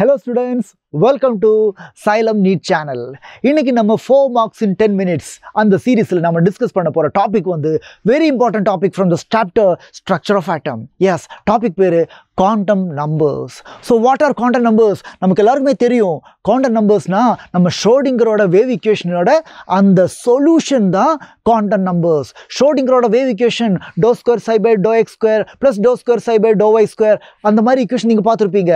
Hello students welcome to xylem NEET channel இன்றைக்கி நம்ம four marks in ten minutes அந்த சீரீஸில் நம்ம டிஸ்கஸ் பண்ண போகிற டாபிக் வந்து very important topic from the chapter structure of atom is topic பேர் quantum numbers so what are quantum numbers நமக்கு எல்லாருக்குமே தெரியும் குவாண்டம் நம்பர்ஸ்னால் நம்ம ஷோடிங்கரோட வேவ் இக்வேஷனோட அந்த சொல்யூஷன் தான் குவாண்டம் நம்பர்ஸ் ஷோடிங்கரோட wave equation doe square psi by doe x square plus doe square psi by doe y square அந்த மாதிரி இக்வேஷன் நீங்கள் பார்த்துருப்பீங்க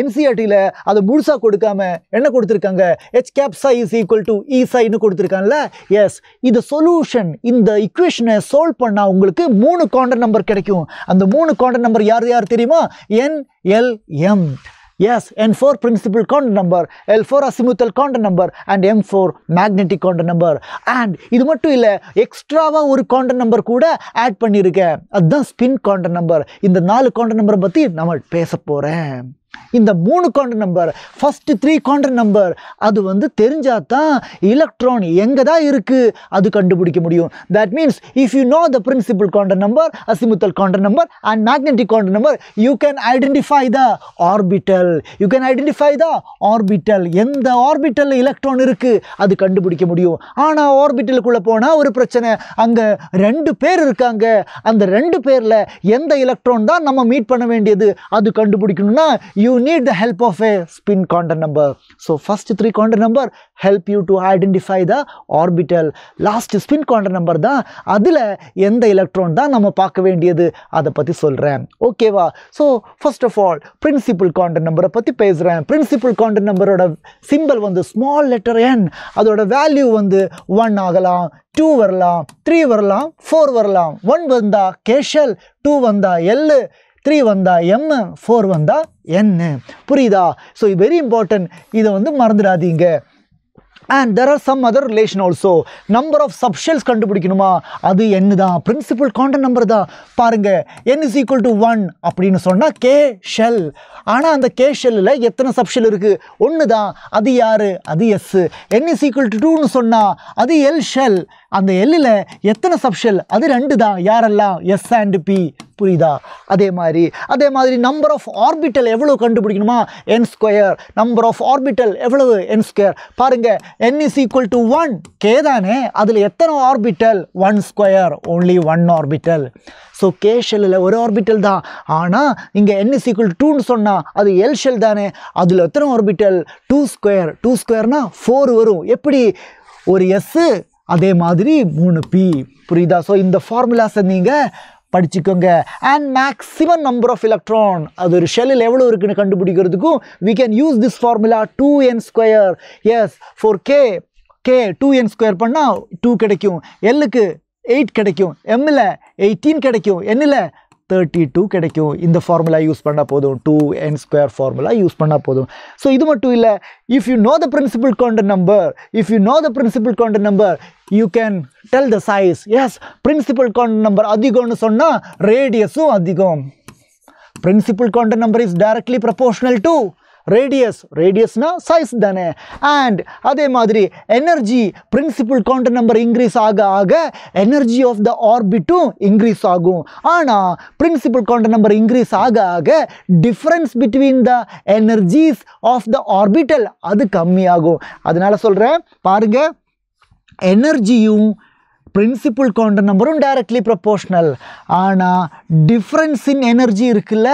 என்சிஆர்டியில் e அதை முழுசாக கொடுக்காம என்ன கொடுத்துருக்காங்க H cap psi is equal to E e சைன்னு கொடுத்துருக்காங்கல்ல எஸ் இது சொல்யூஷன் இந்த இக்வேஷனை சால்வ் பண்ணால் உங்களுக்கு மூணு குவாண்டம் நம்பர் கிடைக்கும் அந்த மூணு குவாண்டம் நம்பர் யார் யார் தெரியுமா NLM. Yes, N4 principal content number, L4 azimuthal content number and M4 magnetic content number. And இது மட்டும் இல்லை எக்ஸ்ட்ராவாக ஒரு கான்டென்ட் நம்பர் கூட ஆட் பண்ணியிருக்கேன் அதுதான் ஸ்பின் கான்டென்ட் நம்பர் இந்த நாலு கான்டென்ட் நம்பரை பற்றி நம்ம பேச போகிறேன் இந்த மூணு quantum number first three quantum number அது வந்து தெரிஞ்சால் தான் எலக்ட்ரான் எங்கே தான் இருக்குது அது கண்டுபிடிக்க முடியும் that means if you know the principal quantum number azimuthal quantum number and magnetic quantum number you can identify the orbital you can identify the orbital எந்த ஆர்பிட்டலில் எலக்ட்ரான் இருக்குது அது கண்டுபிடிக்க முடியும் ஆனால் ஆர்பிட்டலுக்குள்ளே போனால் ஒரு பிரச்சனை அங்கே ரெண்டு பேர் இருக்காங்க அந்த ரெண்டு பேரில் எந்த எலக்ட்ரான் தான் நம்ம மீட் பண்ண வேண்டியது அது கண்டுபிடிக்கணும்னா you need the help of a spin counter number. So first three counter number help you to identify the orbital. Last spin counter number தான் அதில் எந்த எலக்ட்ரான் தான் நம்ம பார்க்க வேண்டியது அதை பற்றி சொல்கிறேன் ஓகேவா so first of all principal quantum நம்பரை பற்றி பேசுகிறேன் பிரின்சிபல் கான்டர் நம்பரோட சிம்பிள் வந்து ஸ்மால் லெட்டர் என் அதோட வேல்யூ வந்து ஒன் ஆகலாம் டூ வரலாம் த்ரீ வரலாம் ஃபோர் வரலாம் ஒன் வந்தால் கேஷல் டூ வந்தால் எல்லு த்ரீ வந்தால் எம் ஃபோர் வந்தால் என்ன புரியுதா ஸோ இது வெரி இம்பார்ட்டன்ட் இதை வந்து மறந்துடாதீங்க and there are some other relation also number of subshells கண்டுபிடிக்கணுமா அது என்ன தான் பிரின்சிபல் கான்டன்ட் நம்பர் தான் பாருங்கள் n is equal to one அப்படின்னு சொன்னால் கே ஷெல் ஆனால் அந்த கே ஷெல்லில் எத்தனை சப்ஷெல் இருக்குது ஒன்று தான் அது யார் அது yes n is equal to டூன்னு சொன்னால் அது எல் ஷெல் அந்த எல்லில் எத்தனை சப்ஷெல் அது ரெண்டு தான் யாரெல்லாம் எஸ் அண்ட் பி புரியுதா அதே மாதிரி அதே மாதிரி நம்பர் ஆஃப் ஆர்பிட்டல் எவ்வளோ கண்டுபிடிக்கணுமா n square number of orbital எவ்வளவு என் ஸ்கொயர் பாருங்கள் n is equal to one K தானே அதில் எத்தனை orbital one square only one orbital so K ஷெல்லில் ஒரு ஆர்பிட்டல் தான் ஆனால் இங்கே என் இஸ் ஈக்குவல் டூன்னு சொன்னால் அது எல் ஷெல் தானே அதில் எத்தனை ஆர்பிட்டல் டூ ஸ்கொயர் டூ ஸ்கொயர்னால் ஃபோர் வரும் எப்படி ஒரு எஸ்ஸு அதே மாதிரி மூணு பி புரியுதா ஸோ இந்த ஃபார்முலாஸை நீங்கள் படிச்சுக்கோங்க and maximum number of electron அது ஒரு ஷெல்லில் எவ்வளோ இருக்குன்னு கண்டுபிடிக்கிறதுக்கும் we can use this formula two n square yes for K K two n square பண்ணால் டூ கிடைக்கும் எல்லுக்கு எயிட் கிடைக்கும் எம்மில் எயிட்டீன் கிடைக்கும் என்னில் தேர்ட்டி டூ கிடைக்கும் இந்த ஃபார்முலா யூஸ் பண்ணால் போதும் two n square formula use பண்ணால் போதும் ஸோ இது மட்டும் இல்லை if you know the principal quantum number if you know the principal quantum number you can tell the size yes principal quantum number அதிகம்னு சொன்னால் ரேடியஸும் அதிகம் principal quantum number is directly proportional to radius ரேடியஸ்னால் size தானே and அதே மாதிரி energy principal quantum number increase ஆக ஆக எனர்ஜி ஆஃப் த ஆர்பிட்டும் இன்க்ரீஸ் ஆகும் ஆனால் பிரின்சிபிள் கவுண்டர் நம்பர் இன்க்ரீஸ் ஆக ஆக difference between the energies of the orbital அது கம்மியாகும் அதனால் சொல்கிறேன் பாருங்கள் எனர்ஜியும் பிரின்சிபிள் கொண்ட நம்பரும் டைரக்ட்லி ப்ரப்போர்ஷ்னல் ஆனால் டிஃப்ரென்ஸ் இன் எனர்ஜி இருக்குல்ல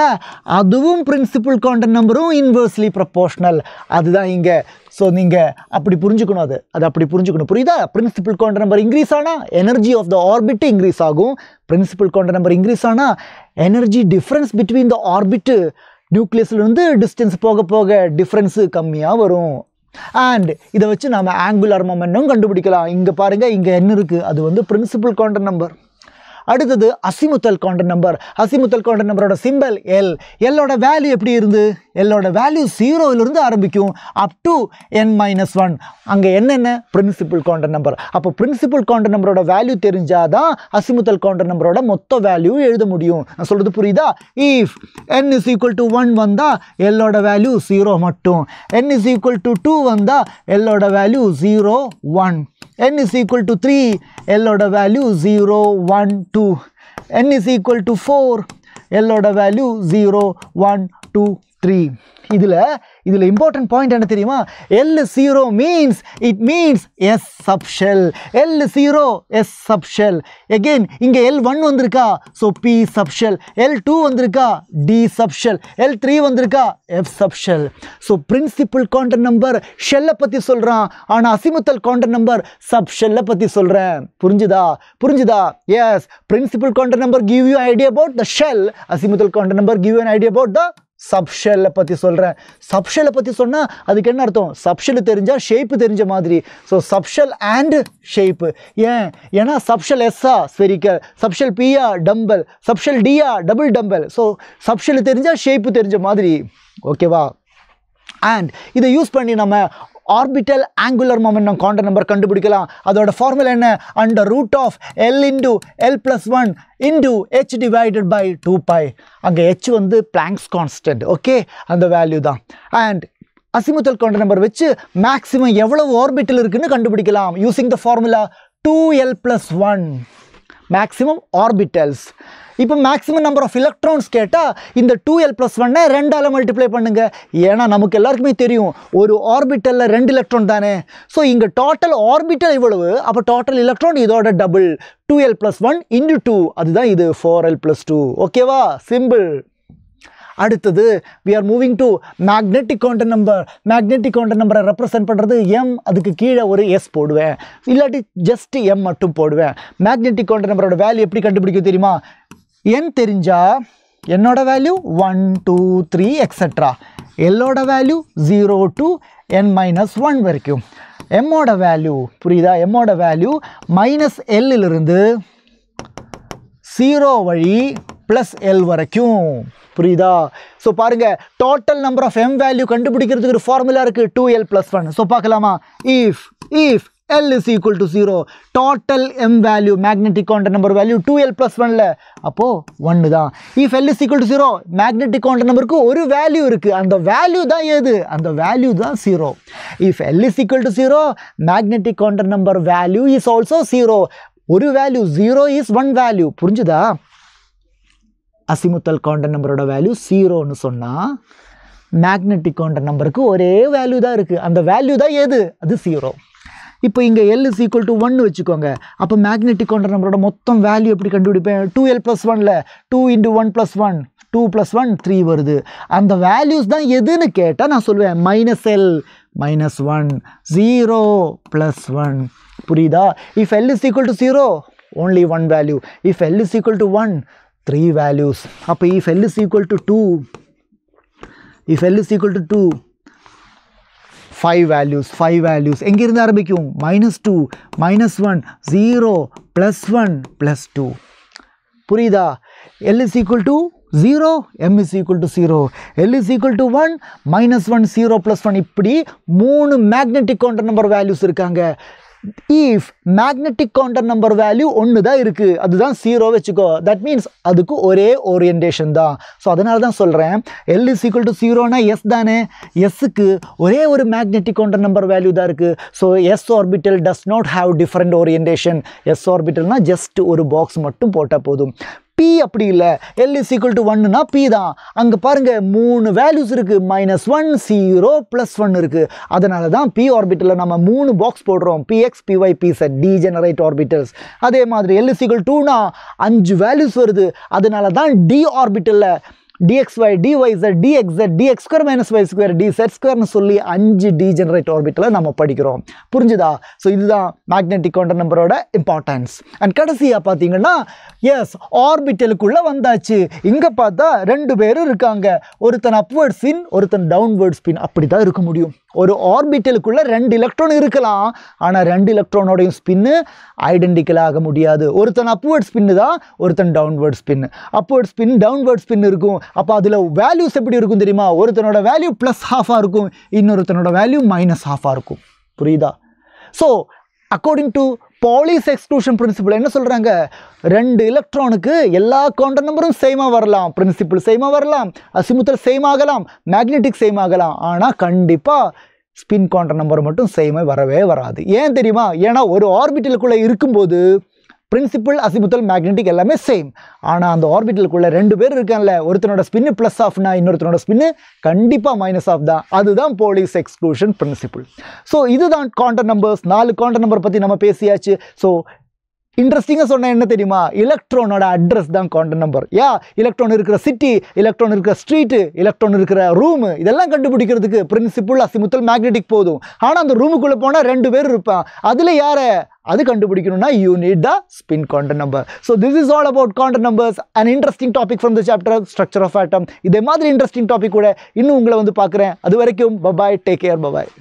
அதுவும் பிரின்சிபிள் கொண்ட நம்பரும் இன்வர்ஸ்லி ப்ரப்போர்ஷ்னல் அதுதான் இங்கே ஸோ நீங்கள் அப்படி புரிஞ்சுக்கணும் அது அது அப்படி புரிஞ்சுக்கணும் புரியுதா பிரின்சிபிள் கவுண்டர் நம்பர் இன்க்ரீஸ் ஆனால் energy of the orbit increase ஆகும் பிரின்சிபிள் கவுண்டர் நம்பர் இன்க்ரீஸ் ஆனால் energy difference between the orbit நியூக்ளியஸ்லேருந்து டிஸ்டன்ஸ் போக போக டிஃப்ரென்ஸு கம்மியாக வரும் and இதை வச்சு நாம் angular மொமெண்ட்டும் கண்டுபிடிக்கலாம் இங்கே பாருங்கள் இங்கே என்ன இருக்குது அது வந்து பிரின்சிபல் counter நம்பர் அடுத்தது azimuthal quantum number azimuthal quantum நம்பரோட சிம்பல் எல் எல்லோட வேல்யூ எப்படி இருந்து எல்லோட வேல்யூ ஜீரோவிலிருந்து ஆரம்பிக்கும் up to n minus one அங்கே என்னென்ன பிரின்சிபல் கவுண்டர் நம்பர் அப்போ பிரின்சிபல் கவுண்டர் நம்பரோட வேல்யூ தெரிஞ்சால் தான் அசிமுத்தல் கவுண்டர் நம்பரோட மொத்த வேல்யூ எழுத முடியும் நான் சொல்கிறது புரியுதா if n is equal to one வந்தால் எல்லோட வேல்யூ ஜீரோ மட்டும் n is equal to two வந்தால் எல்லோட value zero one n is equal to 3 l order value 0 1 2 n is equal to 4 l order value 0 1 2 three இதில் இதில் important point என்ன தெரியுமா l zero means it means s subshell l zero s subshell again இங்கே l one வந்திருக்கா so p subshell l two வந்திருக்கா d subshell l three வந்திருக்கா f subshell so principal quantum number ஷெல்லை பற்றி சொல்கிறான் ஆனால் அசிமுத்தல் கான்டர் நம்பர் சப்ஷெல்லை பற்றி சொல்கிறேன் புரிஞ்சுதா புரிஞ்சுதா yes principal quantum number give you idea about the shell azimuthal quantum number give you idea about the சப்ஷலை பற்றி சொல்கிறேன் சப்ஷலை பற்றி சொன்னால் அதுக்கு என்ன அர்த்தம் சப்ஷல் தெரிஞ்சால் ஷேப்பு தெரிஞ்ச மாதிரி ஸோ சப்ஷல் அண்டு ஷேப்பு ஏன் ஏன்னா சப்ஷல் எஸ்ஸா ஸ்பெரிக்கல் சப்ஷல் பியா டம்பல் சப்ஷல் டியா டபுள் டம்பல் ஸோ சப்ஷல் தெரிஞ்சால் ஷேப்பு தெரிஞ்ச மாதிரி ஓகேவா அண்ட் இதை யூஸ் பண்ணி நம்ம orbital angular momentum quantum number கண்டுபிடிக்கலாம் அதோட ஃபார்முலா என்ன under root of l into l plus one into h divided by two pi அங்கே ஹெச் வந்து பிளாங்க்ஸ் கான்ஸ்டன்ட் ஓகே அந்த வேல்யூ தான் அண்ட் அசிமுத்தல் கொண்ட நம்பர் வச்சு மேக்ஸிமம் எவ்வளவு ஆர்பிட்டல் இருக்குன்னு கண்டுபிடிக்கலாம் using the formula two l plus one maximum orbitals இப்போ maximum number of electrons கேட்டால் இந்த டூ எல் ப்ளஸ் ஒன்னை ரெண்டால் மல்டிப்ளை பண்ணுங்கள் ஏன்னா நமக்கு எல்லாருக்குமே தெரியும் ஒரு ஆர்பிட்டலில் ரெண்டு எலக்ட்ரான் தானே ஸோ இங்கே டோட்டல் ஆர்பிட்டல் இவ்வளவு அப்போ டோட்டல் எலக்ட்ரான் இதோட double two l plus one into two அதுதான் இது ஃபோர் எல் ப்ளஸ் டூ ஓகேவா சிம்பிள் அடுத்தது we are moving to magnetic quantum number magnetic quantum நம்பரை ரெப்ரசென்ட் பண்ணுறது எம் அதுக்கு கீழே ஒரு எஸ் போடுவேன் இல்லாட்டி ஜஸ்ட் எம் மட்டும் போடுவேன் மேக்னெட்டிக் கவுண்டர் நம்பரோட வேல்யூ எப்படி கண்டுபிடிக்க தெரியுமா என் தெரிஞ்சால் என்னோடய value one two three extra எல்லோட value zero to n minus one வரைக்கும் எம்மோட வேல்யூ புரியுதா எம்மோட வேல்யூ மைனஸ் எல்லிருந்து ஜீரோ வழி ப்ளஸ் எல் வரைக்கும் புரியுதா ஸோ பாருங்கள் total number of m value கண்டுபிடிக்கிறதுக்கு ஒரு ஃபார்முலா இருக்குது two l plus one so பார்க்கலாமா if if l is equal to zero total m value magnetic quantum number value two l plus ஒன்ல அப்போது ஒன்று தான் if l is equal to zero magnetic quantum நம்பருக்கு ஒரு value இருக்குது அந்த value தான் ஏது அந்த வேல்யூ தான் zero if l is equal to zero magnetic quantum number value is also zero ஒரு value zero is one value புரிஞ்சுதா அசிமுத்தல் கவுண்டர் நம்பரோட வேல்யூ ஜீரோன்னு சொன்னால் மேக்னெட்டிக் கவுண்டர் நம்பருக்கு ஒரே வேல்யூ தான் இருக்குது அந்த வேல்யூ தான் எது அது ஜீரோ இப்போ இங்கே எல் இஸ் ஈக்குவல் டு ஒன்னு வச்சுக்கோங்க அப்போ மேக்னெட்டிக் கவுண்டர் நம்பரோட மொத்தம் வேல்யூ எப்படி கண்டுபிடிப்பேன் டூ எல் ப்ளஸ் ஒனில் two into one plus one two plus one three வருது அந்த வேல்யூஸ் தான் எதுன்னு கேட்டால் நான் சொல்லுவேன் minus l minus one zero plus one புரியுதா if l is equal to zero only one value if l is equal to one three values அப்போ ഈ l is equal to two ഈ l is equal to two five values five values எங்கேருந்து ஆரம்பிக்கும் minus two minus one zero plus one plus two புரியுதா l is equal to zero m is equal to zero l is equal to one minus one zero plus one இப்படி மூணு magnetic quantum number values இருக்காங்க if magnetic quantum number value ஒன்று தான் இருக்குது அதுதான் zero வச்சுக்கோ that means அதுக்கு ஒரே ஓரியன்டேஷன் தான் ஸோ அதனால தான் சொல்கிறேன் எல் இஸ் ஈக்குவல் டு ஜீரோனா எஸ் தானே எஸ்ஸுக்கு ஒரே ஒரு மேக்னெட்டிக் கவுண்டர் நம்பர் வேல்யூ தான் இருக்குது so s orbital does not have different orientation s ஆர்பிட்டல்னால் ஜஸ்ட் ஒரு பாக்ஸ் மட்டும் போட்டால் போதும் பி அப்படி இல்லை எல் இஸ் ஈக்குவல் டு ஒன்னுனா பி தான் அங்கே பாருங்கள் மூணு வேல்யூஸ் இருக்குது minus one zero plus one இருக்குது அதனால தான் பி ஆர்பிட்டலில் நம்ம மூணு பாக்ஸ் போடுறோம் px py z degenerate orbitals அதே மாதிரி எல் இஸ் ஈக்குவல் டூனா அஞ்சு வேல்யூஸ் வருது அதனால தான் டி ஆர்பிட்டலில் dxy, dyz, dxz, dxz dx square minus d z சொல்லி அஞ்சு degenerate orbitல நம்ம படிக்கிறோம் புரிஞ்சுதா ஸோ இதுதான் மேக்னெட்டிக் கவுண்டர் நம்பரோட இம்பார்ட்டன்ஸ் அண்ட் கடைசியாக பார்த்தீங்கன்னா எஸ் ஆர்பிட்டலுக்குள்ளே வந்தாச்சு இங்கே பார்த்தா ரெண்டு பேரும் இருக்காங்க ஒருத்தன் upward spin, ஒருத்தன் டவுன்வேர்ட் ஸ்பின் அப்படி தான் இருக்க முடியும் ஒரு ஆர்பிட்டலுக்குள்ளே ரெண்டு electron இருக்கலாம் ஆனால் ரெண்டு எலக்ட்ரானோடையும் ஸ்பின்னு ஐடென்டிக்கலாக ஆக முடியாது ஒருத்தன் அப்வேர்ட் ஸ்பின்னு தான் ஒருத்தன் downward spin upward spin downward spin இருக்கும் அப்போ அதில் வேல்யூஸ் எப்படி இருக்கும் தெரியுமா ஒருத்தனோட வேல்யூ ப்ளஸ் ஹாஃபாக இருக்கும் இன்னொருத்தனோட வேல்யூ மைனஸ் ஹாஃபாக இருக்கும் புரியுதா so according to Pauli's exclusion principle என்ன சொல்கிறாங்க ரெண்டு எலக்ட்ரானுக்கு எல்லா கவுண்டர் நம்பரும் சேமாக வரலாம் பிரின்சிபிள் சேமாக வரலாம் அசிமுத்தல் சேம் ஆகலாம் மேக்னெட்டிக் சேம் ஆகலாம் ஆனால் கண்டிப்பாக ஸ்பின் கவுண்டர் நம்பர் மட்டும் சேமாக வரவே வராது ஏன் தெரியுமா ஏன்னா ஒரு ஆர்பிட்டலுக்குள்ளே இருக்கும்போது பிரின்சிபிள் அசிபுத்தல் மேக்னெட்டிக் எல்லாமே சேம் ஆனால் அந்த ஆர்பிட்டலுக்குள்ளே ரெண்டு பேர் இருக்கான்ல ஒருத்தனோட ஸ்பின்னு ப்ளஸ் ஆஃப்னா இன்னொருத்தனோட ஸ்பின்னு கண்டிப்பாக மைனஸ் ஆஃப் தான் அதுதான் போலீஸ் எக்ஸ்க்ளூஷன் பிரின்சிபிள் ஸோ இதுதான் கான்டர் நம்பர்ஸ் நாலு கான்டர் நம்பர் பற்றி நம்ம பேசியாச்சு ஸோ இன்ட்ரெஸ்டிங்காக சொன்னால் என்ன தெரியுமா எலக்ட்ரானோட அட்ரஸ் தான் கான்டெக்ட் நம்பர் யா எலக்ட்ரான் இருக்கிற சிட்டி எலக்ட்ரான் இருக்கிற ஸ்ட்ரீட்டு எலக்ட்ரான் இருக்கிற ரூமு இதெல்லாம் கண்டுபிடிக்கிறதுக்கு பிரின்சிபிள் அசிமுத்தல் மேக்னெட்டிக் போதும் ஆனால் அந்த ரூமுக்குள்ளே போனால் ரெண்டு பேர் இருப்பான் அதில் யாரை அது கண்டுபிடிக்கணும்னா you need the spin quantum number so this is all about quantum numbers and interesting topic from the chapter structure of atom இதே மாதிரி இன்ட்ரெஸ்டிங் டாபிக் கூட இன்னும் உங்களை வந்து பார்க்குறேன் அது வரைக்கும் பபாய் டேக் கேர் பபாய்